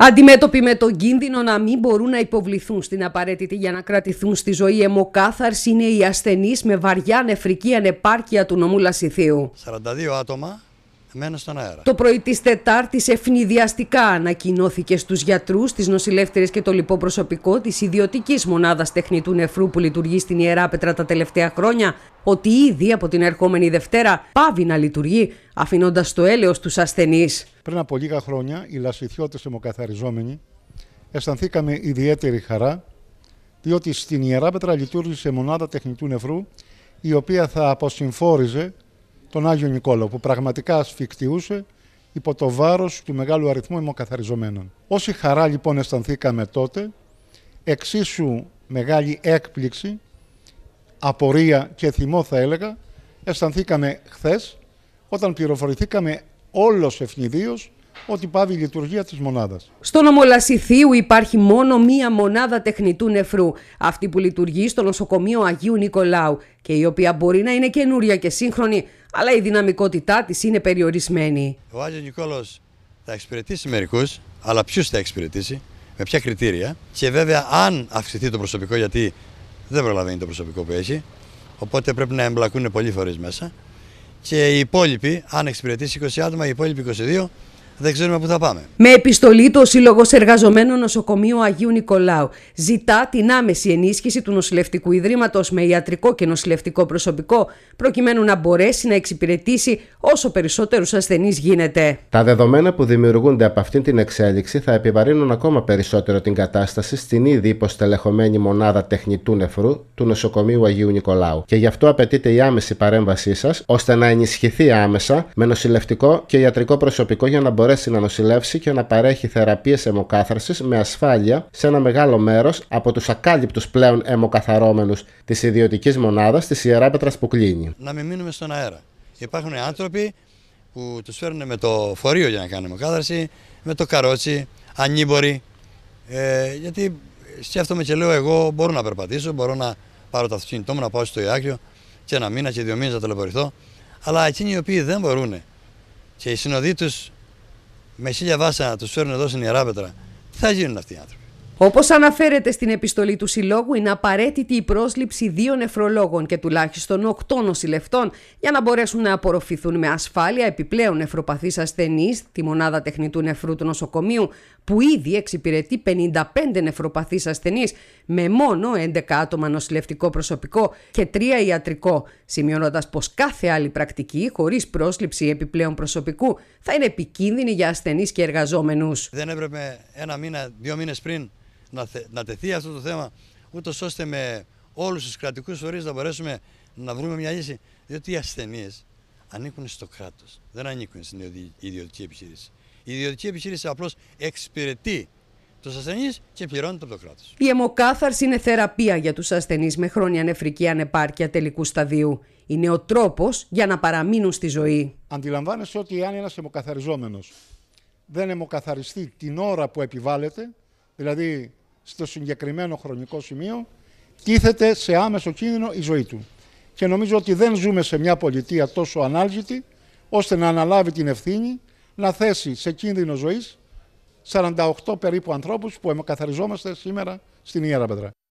Αντιμέτωποι με τον κίνδυνο να μην μπορούν να υποβληθούν στην απαραίτητη για να κρατηθούν στη ζωή αιμοκάθαρση είναι οι ασθενείς με βαριά νεφρική ανεπάρκεια του νομού Λασιθίου. 42 άτομα στον Το πρωί της Τετάρτης ευνηδιαστικά ανακοινώθηκε στους γιατρούς, τις νοσηλεύτριες και το λοιπό προσωπικό της ιδιωτικής μονάδας τεχνητού νεφρού που λειτουργεί στην Ιερά Πέτρα τα τελευταία χρόνια, ότι ήδη από την ερχόμενη Δευτέρα πάβει να λειτουργεί, αφήνοντας το έλεος του ασθενείς. Πριν από λίγα χρόνια, οι λασιθιώτες αιμοκαθαριζόμενοι αισθανθήκαμε ιδιαίτερη χαρά, διότι στην Ιερά Πέτρα λειτουργήσε μονάδα τεχνητού νεφρού, η οποία θα αποσυμφόριζε τον Άγιο Νικόλαο, που πραγματικά ασφιχτιούσε υπό το βάρος του μεγάλου αριθμού αιμοκαθαριζομένων. Όση χαρά λοιπόν αισθανθήκαμε τότε, εξίσου μεγάλη έκπληξη, απορία και θυμό θα έλεγα, αισθανθήκαμε χθες όταν πληροφορηθήκαμε όλος ευνηδίως ότι πάβει η λειτουργία της μονάδας. Στο νομολασιθίου υπάρχει μόνο μία μονάδα τεχνητού νεφρού, αυτή που λειτουργεί στο νοσοκομείο Αγίου Νικολάου και η οποία μπορεί να είναι καινούρια και σύγχρονη, αλλά η δυναμικότητά της είναι περιορισμένη. Ο Άγιος Νικόλος θα εξυπηρετήσει μερικούς, αλλά ποιους θα εξυπηρετήσει, με ποια κριτήρια και βέβαια αν αυξηθεί το προσωπικό γιατί δεν προλαβαίνει το προσωπικό που έχει, οπότε πρέπει να εμπλακούν πολλοί φορείς μέσα και οι υπόλοιποι, αν εξυπηρετήσει 20 άτομα, οι υπόλοιποι 22 δεν ξέρουμε πού θα πάμε. Με επιστολή, το Σύλλογος Εργαζομένων Νοσοκομείου Αγίου Νικολάου ζητά την άμεση ενίσχυση του νοσηλευτικού ιδρύματος με ιατρικό και νοσηλευτικό προσωπικό, προκειμένου να μπορέσει να εξυπηρετήσει όσο περισσότερους ασθενείς γίνεται. Τα δεδομένα που δημιουργούνται από αυτήν την εξέλιξη θα επιβαρύνουν ακόμα περισσότερο την κατάσταση στην ήδη υποστελεχωμένη μονάδα τεχνητού νεφρού του Νοσοκομείου Αγίου Νικολάου. Και γι' αυτό απαιτείται η άμεση παρέμβασή σας, ώστε να ενισχυθεί άμεσα με νοσηλευτικό και ιατρικό προσωπικό για να μπορέσει μπορέσει να νοσηλεύσει και να παρέχει θεραπείες αιμοκάθαρσης με ασφάλεια σε ένα μεγάλο μέρος από τους ακάλυπτους πλέον αιμοκαθαρόμενους της ιδιωτικής μονάδας της Ιερά Πέτρας που κλείνει. Να μην μείνουμε στον αέρα. Υπάρχουν άνθρωποι που τους φέρνουν με το φορείο για να κάνουν αιμοκάθαρση, με το καρότσι, ανήμποροι, ε, γιατί σκέφτομαι και λέω εγώ μπορώ να περπατήσω, μπορώ να πάρω το αυτοκίνητό μου, να πάω στο Ιάκριο και ένα μήνα και δύο μήνες να Αλλά εκείνοι οι οποίοι δεν μπορούν και οι συνοδοί με χίλια βάσανα τους φέρουν εδώ στην Ιεράπετρα, θα γίνουν αυτοί οι άνθρωποι. Όπως αναφέρεται στην επιστολή του Συλλόγου, είναι απαραίτητη η πρόσληψη δύο νεφρολόγων και τουλάχιστον οκτώ νοσηλευτών για να μπορέσουν να απορροφηθούν με ασφάλεια επιπλέον νεφροπαθείς ασθενείς τη μονάδα τεχνητού νεφρού του νοσοκομείου, που ήδη εξυπηρετεί 55 νεφροπαθείς ασθενείς με μόνο 11 άτομα νοσηλευτικό προσωπικό και τρία ιατρικό, σημειώνοντας πως κάθε άλλη πρακτική χωρίς πρόσληψη επιπλέον προσωπικού θα είναι επικίνδυνη για ασθενείς και εργαζόμενους. Δεν έπρεπε ένα μήνα, δύο μήνες πριν να, να τεθεί αυτό το θέμα, ούτως ώστε με όλους τους κρατικούς φορείς να μπορέσουμε να βρούμε μια λύση. Διότι οι ασθενείε ανήκουν στο κράτος. Δεν ανήκουν στην ιδιωτική επιχείρηση. Η ιδιωτική επιχείρηση απλώς εξυπηρετεί τους ασθενείς και πληρώνεται από το κράτος. Η αιμοκάθαρση είναι θεραπεία για τους ασθενείς με χρόνια νεφρική ανεπάρκεια τελικού σταδίου. Είναι ο τρόπος για να παραμείνουν στη ζωή. Αντιλαμβάνεσαι ότι αν ένας αιμοκαθαριζόμενος δεν αιμοκαθαριστεί την ώρα που επιβάλλεται, δηλαδή στο συγκεκριμένο χρονικό σημείο, τίθεται σε άμεσο κίνδυνο η ζωή του. Και νομίζω ότι δεν ζούμε σε μια πολιτεία τόσο ανάλγητη, ώστε να αναλάβει την ευθύνη να θέσει σε κίνδυνο ζωής 48 περίπου ανθρώπους που εμεκαθαριζόμαστε σήμερα στην Ιεραπετρά.